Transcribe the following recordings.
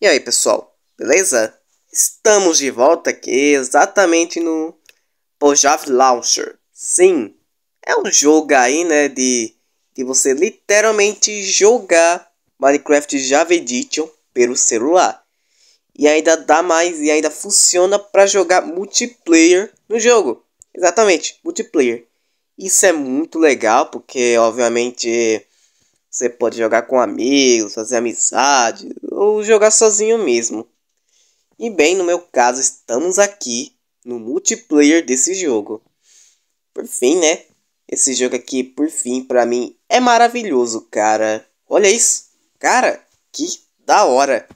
E aí, pessoal, beleza? Estamos de volta aqui exatamente no Pojav Launcher. Sim, é um jogo aí, né, de, de você literalmente jogar Minecraft Java Edition pelo celular. E ainda dá mais e ainda funciona para jogar multiplayer no jogo. Exatamente, multiplayer. Isso é muito legal porque, obviamente, você pode jogar com amigos, fazer amizade, ou jogar sozinho mesmo. E bem, no meu caso, estamos aqui no multiplayer desse jogo. Por fim, né? Esse jogo aqui, por fim, pra mim é maravilhoso, cara. Olha isso. Cara, que da hora.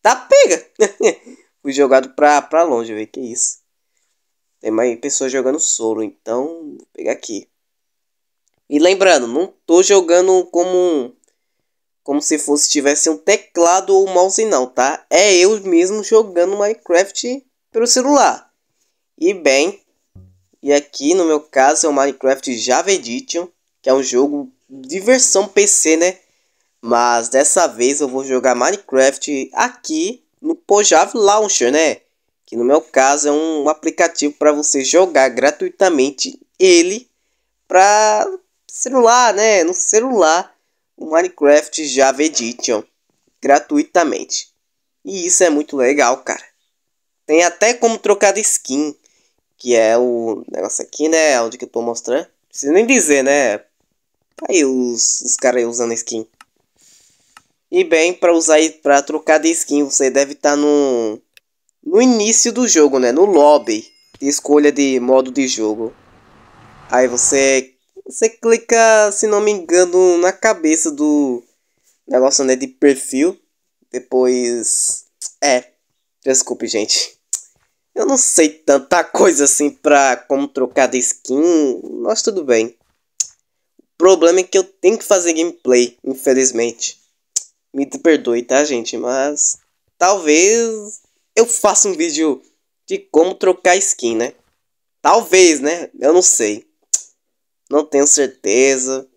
Tá pega. Fui jogado pra, pra longe, ver Que isso. Tem mais pessoas jogando solo, então vou pegar aqui. E lembrando, não tô jogando como como se fosse tivesse um teclado ou mouse não, tá? É eu mesmo jogando Minecraft pelo celular. E bem, e aqui no meu caso é o Minecraft Java Edition, que é um jogo de versão PC, né? Mas dessa vez eu vou jogar Minecraft aqui no Pojav Launcher, né? Que no meu caso é um aplicativo para você jogar gratuitamente ele para celular, né? No celular Minecraft Java Edition gratuitamente. E isso é muito legal, cara. Tem até como trocar de skin, que é o negócio aqui, né? Onde que eu tô mostrando. Não preciso nem dizer, né? Aí os, os caras usando skin. E bem, para usar para trocar de skin, você deve estar tá no no início do jogo, né? No lobby, de escolha de modo de jogo. Aí você você clica, se não me engano, na cabeça do negócio né, de perfil. Depois. É. Desculpe, gente. Eu não sei tanta coisa assim pra como trocar de skin, mas tudo bem. O problema é que eu tenho que fazer gameplay, infelizmente. Me perdoe, tá, gente? Mas talvez eu faça um vídeo de como trocar skin, né? Talvez, né? Eu não sei. Não tenho certeza.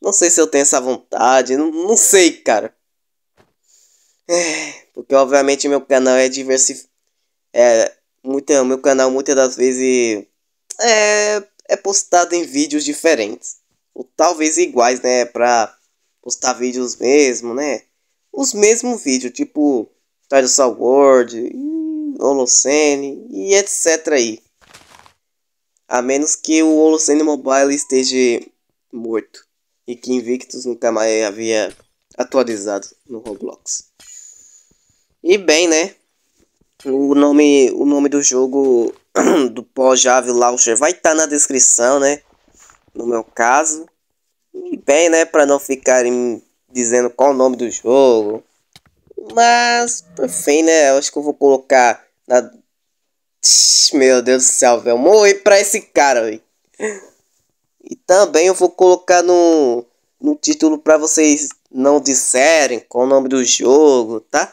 Não sei se eu tenho essa vontade. Não, não sei, cara. É, porque obviamente meu canal é diversificado. É. muito, é, meu canal muitas das vezes é, é postado em vídeos diferentes. Ou talvez iguais, né? Pra postar vídeos mesmo, né? Os mesmos vídeos, tipo Tidal Word, Holocene e etc aí. A menos que o Holocene Mobile esteja morto e que Invictus nunca mais havia atualizado no Roblox. E bem, né? O nome, o nome do jogo do pós-Jave Launcher vai estar tá na descrição, né? No meu caso. E bem, né? Para não ficarem dizendo qual o nome do jogo. Mas, fim, né? Eu acho que eu vou colocar na meu Deus do céu, velho. Morri pra esse cara, velho. E também eu vou colocar no, no título pra vocês não disserem qual o nome do jogo, tá?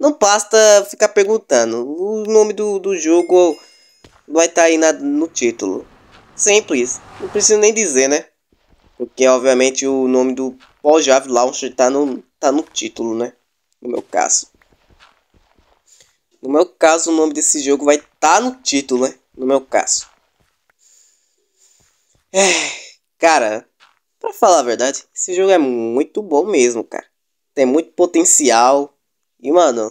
Não basta ficar perguntando. O nome do, do jogo vai estar tá aí na, no título. Simples. Não preciso nem dizer, né? Porque, obviamente, o nome do Paul Jave Launcher tá no, tá no título, né? No meu caso. No meu caso, o nome desse jogo vai estar tá no título, né? No meu caso. É, cara, pra falar a verdade, esse jogo é muito bom mesmo, cara. Tem muito potencial. E, mano,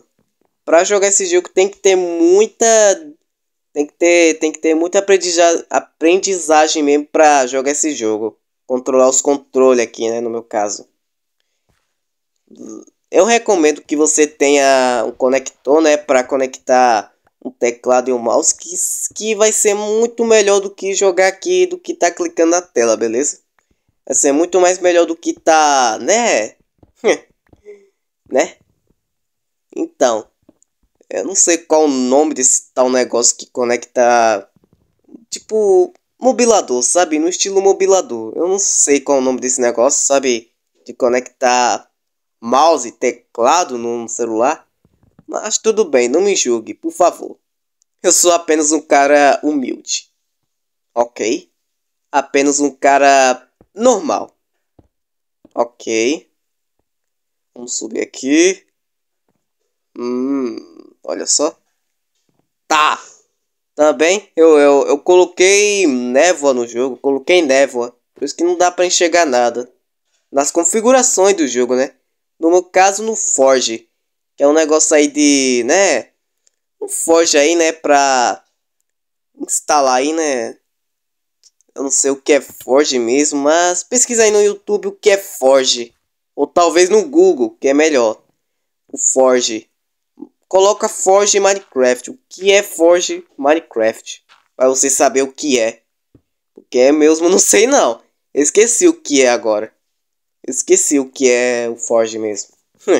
pra jogar esse jogo tem que ter muita. Tem que ter, tem que ter muita aprendizagem mesmo pra jogar esse jogo. Controlar os controles aqui, né? No meu caso eu recomendo que você tenha um conector, né, para conectar um teclado e um mouse que, que vai ser muito melhor do que jogar aqui do que tá clicando na tela, beleza? Vai ser muito mais melhor do que tá, né? né? Então, eu não sei qual o nome desse tal negócio que conecta tipo mobilador, sabe? No estilo mobilador. Eu não sei qual o nome desse negócio, sabe? De conectar mouse, teclado num celular. Mas tudo bem, não me julgue, por favor. Eu sou apenas um cara humilde. Ok? Apenas um cara normal. Ok. Vamos subir aqui. Hum, olha só. Tá. Também eu, eu, eu coloquei névoa no jogo. Coloquei névoa. Por isso que não dá para enxergar nada. Nas configurações do jogo, né? No meu caso, no Forge Que é um negócio aí de, né? Não Forge aí, né? Pra instalar aí, né? Eu não sei o que é Forge mesmo, mas pesquisa aí no YouTube o que é Forge. Ou talvez no Google, que é melhor. O Forge. Coloca Forge Minecraft. O que é Forge Minecraft? Para você saber o que é. Porque eu é mesmo não sei não. esqueci o que é agora. Esqueci o que é o Forge mesmo.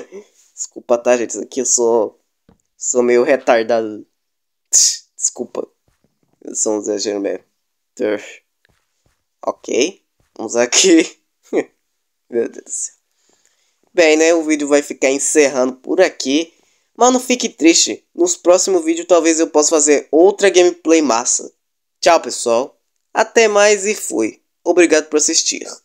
Desculpa, tá, gente? Isso aqui eu sou. Sou meio retardado. Desculpa. Eu sou um exagero mesmo. Ok. Vamos aqui. Meu Deus do céu. Bem, né? O vídeo vai ficar encerrando por aqui. Mas não fique triste. Nos próximos vídeos talvez eu possa fazer outra gameplay massa. Tchau, pessoal. Até mais e fui. Obrigado por assistir.